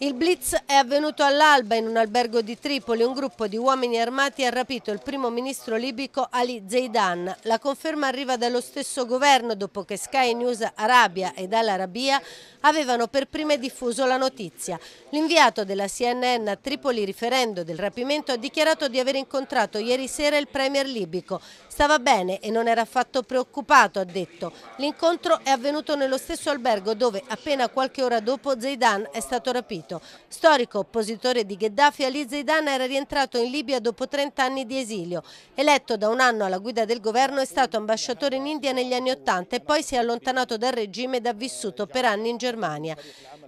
Il blitz è avvenuto all'alba in un albergo di Tripoli. Un gruppo di uomini armati ha rapito il primo ministro libico Ali Zeidan. La conferma arriva dallo stesso governo dopo che Sky News Arabia ed Al-Arabia avevano per prime diffuso la notizia. L'inviato della CNN a Tripoli riferendo del rapimento ha dichiarato di aver incontrato ieri sera il premier libico. Stava bene e non era affatto preoccupato, ha detto. L'incontro è avvenuto nello stesso albergo dove appena qualche ora dopo Zeidan è stato rapito. Egitto. Storico oppositore di Gheddafi, Ali Zeidan era rientrato in Libia dopo 30 anni di esilio. Eletto da un anno alla guida del governo, è stato ambasciatore in India negli anni Ottanta e poi si è allontanato dal regime ed ha vissuto per anni in Germania.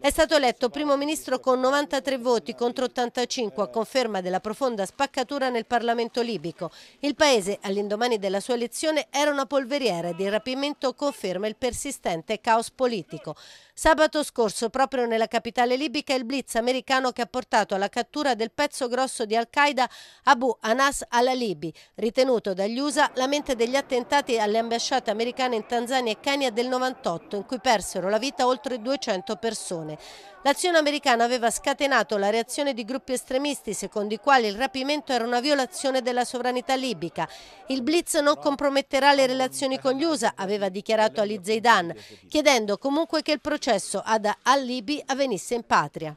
È stato eletto primo ministro con 93 voti contro 85 a conferma della profonda spaccatura nel Parlamento libico. Il paese, all'indomani della sua elezione, era una polveriera di rapimento conferma il persistente caos politico. Sabato scorso, proprio nella capitale libica, il blitz americano che ha portato alla cattura del pezzo grosso di Al-Qaeda Abu Anas al-Alibi, ritenuto dagli USA la mente degli attentati alle ambasciate americane in Tanzania e Kenya del 98, in cui persero la vita oltre 200 persone. L'azione americana aveva scatenato la reazione di gruppi estremisti secondo i quali il rapimento era una violazione della sovranità libica. Il blitz non comprometterà le relazioni con gli USA, aveva dichiarato Ali Zeidan, chiedendo comunque che il processo ad Al-Libi avvenisse in patria.